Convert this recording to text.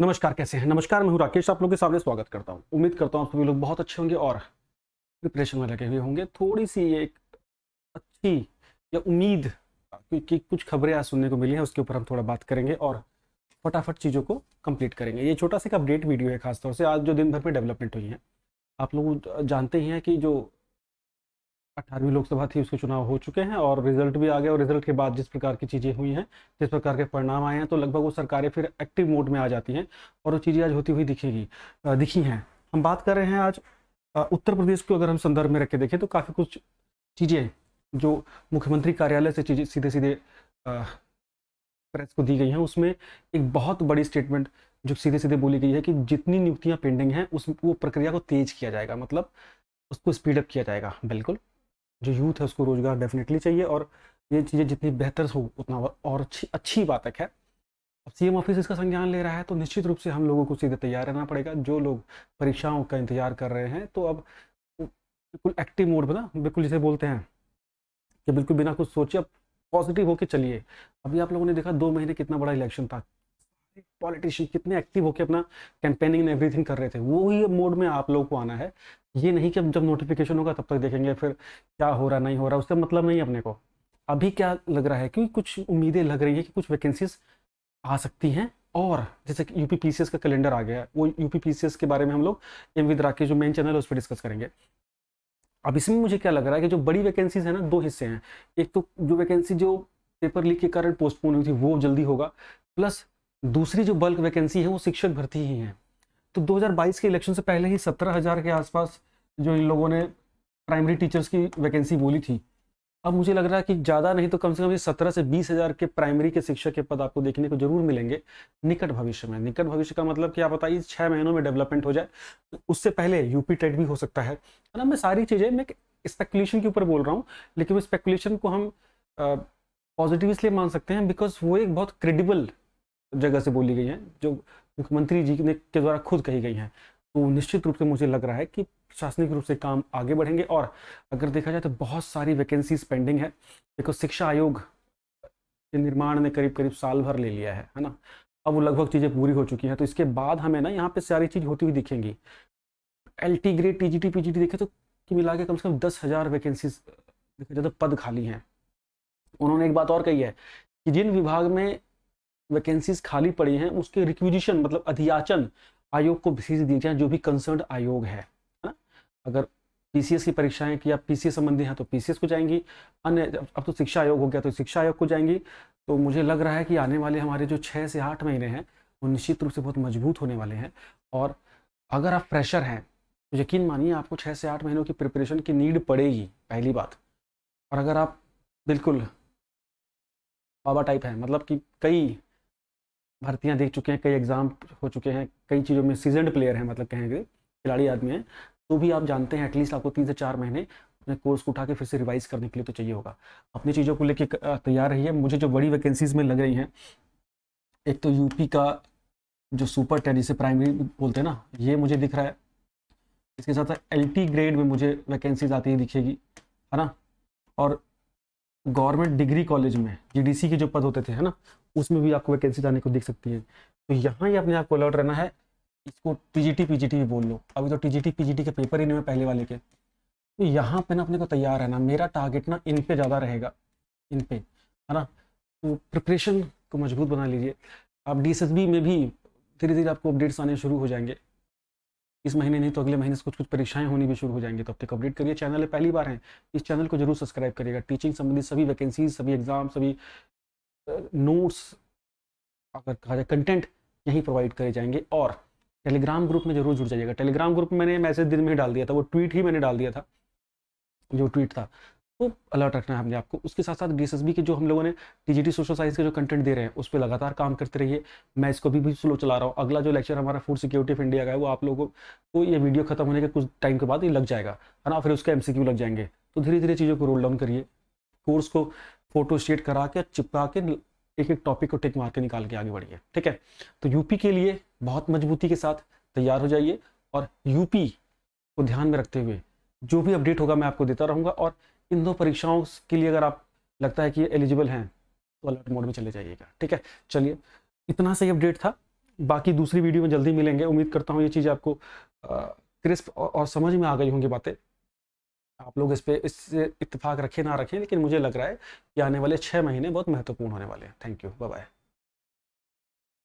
नमस्कार कैसे हैं नमस्कार मैं हूं राकेश आप लोगों के सामने स्वागत करता हूं उम्मीद करता हूं आप सभी लोग बहुत अच्छे होंगे और प्रिपरेशन में लगे हुए होंगे थोड़ी सी एक अच्छी या उम्मीद की कुछ खबरें आज सुनने को मिली हैं उसके ऊपर हम थोड़ा बात करेंगे और फटाफट चीज़ों को कम्प्लीट करेंगे ये छोटा सा एक अपडेट वीडियो है खासतौर से आज जो दिन भर में डेवलपमेंट हुई है आप लोग जानते ही हैं कि जो अठारहवीं लोकसभा थी उसके चुनाव हो चुके हैं और रिजल्ट भी आ गया और रिजल्ट के बाद जिस प्रकार की चीज़ें हुई हैं जिस प्रकार के परिणाम आए हैं तो लगभग वो सरकारें फिर एक्टिव मोड में आ जाती हैं और वो चीज़ें आज होती हुई दिखेगी दिखी हैं हम बात कर रहे हैं आज उत्तर प्रदेश को अगर हम संदर्भ में रख के देखें तो काफ़ी कुछ चीज़ें जो मुख्यमंत्री कार्यालय से चीज़ें सीधे सीधे प्रेस को दी गई हैं उसमें एक बहुत बड़ी स्टेटमेंट जो सीधे सीधे बोली गई है कि जितनी नियुक्तियां पेंडिंग हैं उस वो प्रक्रिया को तेज किया जाएगा मतलब उसको स्पीडअप किया जाएगा बिल्कुल जो यूथ है उसको रोज़गार डेफिनेटली चाहिए और ये चीज़ें जितनी बेहतर हो उतना और अच्छी अच्छी बात है खैर अब सीएम ऑफिस इसका संज्ञान ले रहा है तो निश्चित रूप से हम लोगों को सीधे तैयार रहना पड़ेगा जो लोग परीक्षाओं का इंतजार कर रहे हैं तो अब बिल्कुल एक्टिव मोड में ना बिल्कुल जिसे बोलते हैं कि बिल्कुल बिना कुछ सोचे अब पॉजिटिव होकर चलिए अभी आप लोगों ने देखा दो महीने कितना बड़ा इलेक्शन था पॉलिटिशियन कितने एक्टिव होकर अपना कैंपेनिंग एंड एवरीथिंग कर रहे थे वो ही मोड में आप लोग को आना है ये नहीं कि जब नोटिफिकेशन होगा तब तक देखेंगे फिर क्या हो रहा नहीं हो रहा उससे मतलब नहीं अपने को अभी क्या लग रहा है क्योंकि कुछ उम्मीदें लग रही है कि कुछ वैकेंसीज आ सकती हैं और जैसे कि यूपी का कैलेंडर आ गया है वो यूपी के बारे में हम लोग एम विद राकेश जो मेन चैनल है उस पर डिस्कस करेंगे अब इसमें मुझे क्या लग रहा है कि जो बड़ी वैकेंसीज है ना दो हिस्से हैं एक तो जो वैकेंसी जो पेपर लीक के कारण पोस्टपोन हुई थी वो जल्दी होगा प्लस दूसरी जो बल्क वैकेंसी है वो शिक्षक भर्ती ही है तो 2022 के इलेक्शन से पहले ही 17,000 के आसपास जो इन लोगों ने प्राइमरी टीचर्स की वैकेंसी बोली थी अब मुझे लग रहा है कि ज़्यादा नहीं तो कम से कम ये सत्रह से बीस हज़ार के प्राइमरी के शिक्षक के पद आपको देखने को जरूर मिलेंगे निकट भविष्य में निकट भविष्य का मतलब कि आप बताइए छः महीनों में डेवलपमेंट हो जाए उससे पहले यूपी टेट भी हो सकता है ना मैं सारी चीज़ें मैं स्पेकुलेशन के ऊपर बोल रहा हूँ लेकिन वो स्पेकुलेशन को हम पॉजिटिव इसलिए मान सकते हैं बिकॉज वो एक बहुत क्रेडिबल जगह से बोली गई हैं जो मुख्यमंत्री जी ने के द्वारा खुद कही गई हैं तो निश्चित रूप से मुझे लग रहा है कि प्रशासनिक रूप से काम आगे बढ़ेंगे और अगर देखा जाए तो बहुत सारी वैकेंसीज पेंडिंग है देखो शिक्षा आयोग के निर्माण ने करीब करीब साल भर ले लिया है है ना अब वो लगभग चीज़ें पूरी हो चुकी हैं तो इसके बाद हमें ना यहाँ पे सारी चीज़ होती हुई दिखेंगी L T grade T G T P G T देखे तो कि मिला के कम से कम दस हज़ार वैकेंसीज देखा जाए तो पद खाली हैं उन्होंने एक बात और कही है कि जिन विभाग में वैकेंसीज खाली पड़ी हैं उसके रिक्विजिशन मतलब अधियाचन आयोग को भेज दिए जाए जो भी कंसर्न आयोग है ना हाँ? अगर पीसीएस की परीक्षाएं कि आप पीसीएस संबंधी हैं तो पीसीएस को जाएंगी अन्य अब तो शिक्षा आयोग हो गया तो शिक्षा आयोग को जाएंगी तो मुझे लग रहा है कि आने वाले हमारे जो छः से आठ महीने हैं वो निश्चित रूप से बहुत मजबूत होने वाले हैं और अगर आप प्रेशर हैं तो यकीन मानिए आपको छः से आठ महीनों की प्रिपरेशन की नीड पड़ेगी पहली बात और अगर आप बिल्कुल बाबा टाइप हैं मतलब कि कई भर्तियाँ देख चुके हैं कई एग्ज़ाम हो चुके हैं कई चीज़ों में सीजनड प्लेयर हैं मतलब कहेंगे खिलाड़ी आदमी हैं तो भी आप जानते हैं एटलीस्ट आपको तीन से चार महीने अपने कोर्स को उठा के फिर से रिवाइज करने के लिए तो चाहिए होगा अपनी चीज़ों को लेके तैयार रहिए मुझे जो बड़ी वैकेंसीज में लग रही हैं एक तो यूपी का जो सुपर टेन जिसे प्राइमरी बोलते हैं ना ये मुझे दिख रहा है इसके साथ साथ एल ग्रेड में मुझे वैकेंसीज आती है दिखेगी है ना और गवर्नमेंट डिग्री कॉलेज में जी के जो पद होते थे है ना उसमें भी आपको वैकेंसी आने को दिख सकती है तो यहाँ ही अपने आपको अलर्ट रहना है इसको टीजीटी पीजीटी भी बोल लो अभी तो टीजीटी पीजीटी के पेपर ही नहीं है पहले वाले के तो यहाँ पे ना अपने को तैयार रहना मेरा टारगेट ना इन पे ज़्यादा रहेगा इन पे है ना तो प्रिपरेशन को मजबूत बना लीजिए आप डी में भी धीरे धीरे आपको अपडेट्स आने शुरू हो जाएंगे इस महीने नहीं तो अगले महीने से कुछ कुछ परीक्षाएं होनी भी शुरू हो जाएंगी तो तक अपडेट करिए चैनल पहली बार है इस चैनल को जरूर सब्सक्राइब करिएगा टीचिंग संबंधी सभी वैकेंसी सभी एग्जाम सभी नोट्स अगर कहा जाए कंटेंट यहीं प्रोवाइड करे जाएंगे और टेलीग्राम ग्रुप में जरूर जुड़ जाइएगा टेलीग्राम ग्रुप में मैंने मैसेज दिन में ही डाल दिया था वो ट्वीट ही मैंने डाल दिया था जो ट्वीट था तो अलर्ट रखना है हमने आपको उसके साथ साथ डी के जो हम लोगों ने टी सोशल साइंस के जो कंटेंट दे रहे हैं उस पर लगातार काम करते रहिए मैं इसको भी, भी स्लो चला रहा हूँ अगला जो लेक्चर हमारा फूड सिक्योरिटी ऑफ इंडिया का है वो आप लोगों को तो ये वीडियो खत्म होने के कुछ टाइम के बाद ही लग जाएगा है ना फिर उसका एम लग जाएंगे तो धीरे धीरे चीज़ों को रोल डाउन करिए कोर्स को फोटो स्टेट करा के चिपका के एक एक टॉपिक को टिक मार के निकाल के आगे बढ़िए ठीक है तो यूपी के लिए बहुत मजबूती के साथ तैयार हो जाइए और यूपी को ध्यान में रखते हुए जो भी अपडेट होगा मैं आपको देता रहूँगा और इन दो परीक्षाओं के लिए अगर आप लगता है कि एलिजिबल हैं तो अलर्ट मोड में चले जाइएगा ठीक है चलिए इतना सही अपडेट था बाकी दूसरी वीडियो में जल्दी मिलेंगे उम्मीद करता हूँ ये चीज़ आपको क्रिस्प और, और समझ में आ गई होंगी बातें आप लोग इस पर इससे इतफाक रखें ना रखें लेकिन मुझे लग रहा है कि आने वाले छः महीने बहुत महत्वपूर्ण होने वाले हैं थैंक यू बाय